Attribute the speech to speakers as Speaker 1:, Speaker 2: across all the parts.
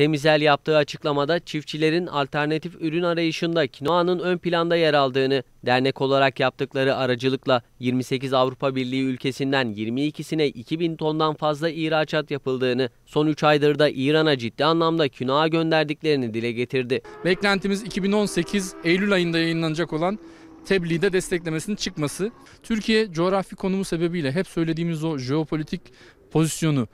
Speaker 1: Temizel yaptığı açıklamada çiftçilerin alternatif ürün arayışında kinoanın ön planda yer aldığını, dernek olarak yaptıkları aracılıkla 28 Avrupa Birliği ülkesinden 22'sine 2000 tondan fazla ihracat yapıldığını, son 3 aydır da İran'a ciddi anlamda kinoa gönderdiklerini dile getirdi. Beklentimiz 2018 Eylül ayında yayınlanacak olan tebliğde desteklemesinin çıkması.
Speaker 2: Türkiye coğrafi konumu sebebiyle hep söylediğimiz o jeopolitik pozisyonu,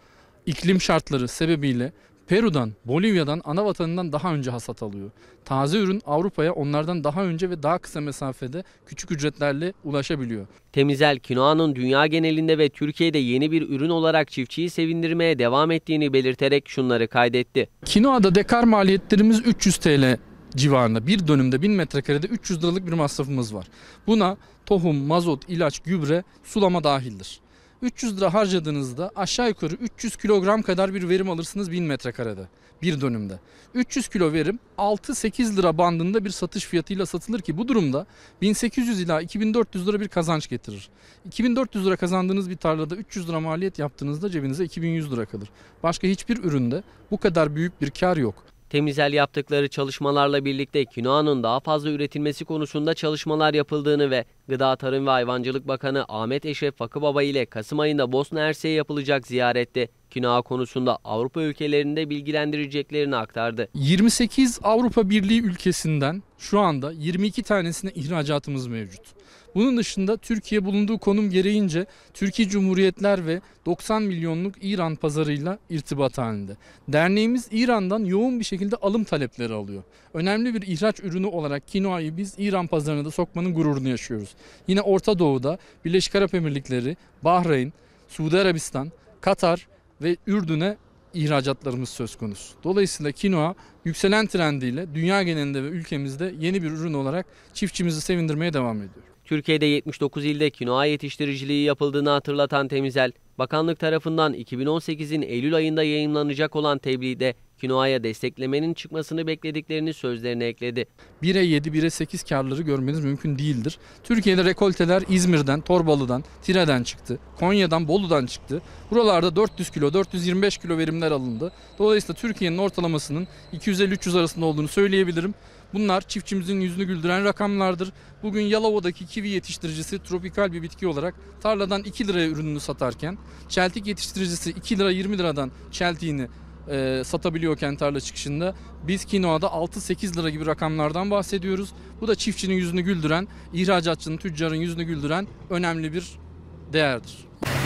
Speaker 2: iklim şartları sebebiyle Peru'dan, Bolivya'dan, ana vatanından daha önce hasat alıyor. Taze ürün Avrupa'ya onlardan daha önce ve daha kısa mesafede küçük
Speaker 1: ücretlerle ulaşabiliyor. Temizel kinoanın dünya genelinde ve Türkiye'de yeni bir ürün olarak çiftçiyi sevindirmeye devam ettiğini belirterek şunları kaydetti.
Speaker 2: Kinoada dekar maliyetlerimiz 300 TL civarında bir dönümde 1000 metrekarede 300 liralık bir masrafımız var. Buna tohum, mazot, ilaç, gübre, sulama dahildir. 300 lira harcadığınızda aşağı yukarı 300 kilogram kadar bir verim alırsınız 1000 metrekarede bir dönümde. 300 kilo verim 6-8 lira bandında bir satış fiyatıyla satılır ki bu durumda 1800 ila 2400 lira bir kazanç getirir. 2400 lira kazandığınız bir tarlada 300 lira maliyet yaptığınızda cebinize 2100 lira kalır. Başka hiçbir üründe bu kadar büyük bir kar yok.
Speaker 1: Temizel yaptıkları çalışmalarla birlikte kinoanın daha fazla üretilmesi konusunda çalışmalar yapıldığını ve Gıda Tarım ve Hayvancılık Bakanı Ahmet Eşref Fakıbaba ile Kasım ayında Bosna Hersek'e yapılacak ziyarette künah konusunda Avrupa ülkelerinde bilgilendireceklerini aktardı.
Speaker 2: 28 Avrupa Birliği ülkesinden şu anda 22 tanesine ihracatımız mevcut. Bunun dışında Türkiye bulunduğu konum gereğince Türkiye Cumhuriyetler ve 90 milyonluk İran pazarıyla irtibat halinde. Derneğimiz İran'dan yoğun bir şekilde alım talepleri alıyor. Önemli bir ihraç ürünü olarak kinoayı biz İran pazarına da sokmanın gururunu yaşıyoruz. Yine Orta Doğu'da Birleşik Arap Emirlikleri, Bahreyn, Suudi Arabistan, Katar ve Ürdün'e ihracatlarımız söz konusu. Dolayısıyla kinoa yükselen trendiyle dünya genelinde
Speaker 1: ve ülkemizde yeni bir ürün olarak çiftçimizi sevindirmeye devam ediyor. Türkiye'de 79 ilde kinoa yetiştiriciliği yapıldığını hatırlatan Temizel, bakanlık tarafından 2018'in Eylül ayında yayınlanacak olan tebliğde Kinoa'ya desteklemenin çıkmasını beklediklerini sözlerine ekledi.
Speaker 2: 1'e 7, 1'e 8 karları görmeniz mümkün değildir. Türkiye'de rekolteler İzmir'den, Torbalı'dan, Tire'den çıktı. Konya'dan, Bolu'dan çıktı. Buralarda 400 kilo, 425 kilo verimler alındı. Dolayısıyla Türkiye'nin ortalamasının 250-300 arasında olduğunu söyleyebilirim. Bunlar çiftçimizin yüzünü güldüren rakamlardır. Bugün Yalova'daki kivi yetiştiricisi tropikal bir bitki olarak tarladan 2 liraya ürününü satarken çeltik yetiştiricisi 2 lira 20 liradan çeltiğini e, satabiliyorken tarla çıkışında biz kinoada 6-8 lira gibi rakamlardan bahsediyoruz. Bu da çiftçinin yüzünü güldüren, ihracatçının, tüccarın yüzünü güldüren önemli bir değerdir.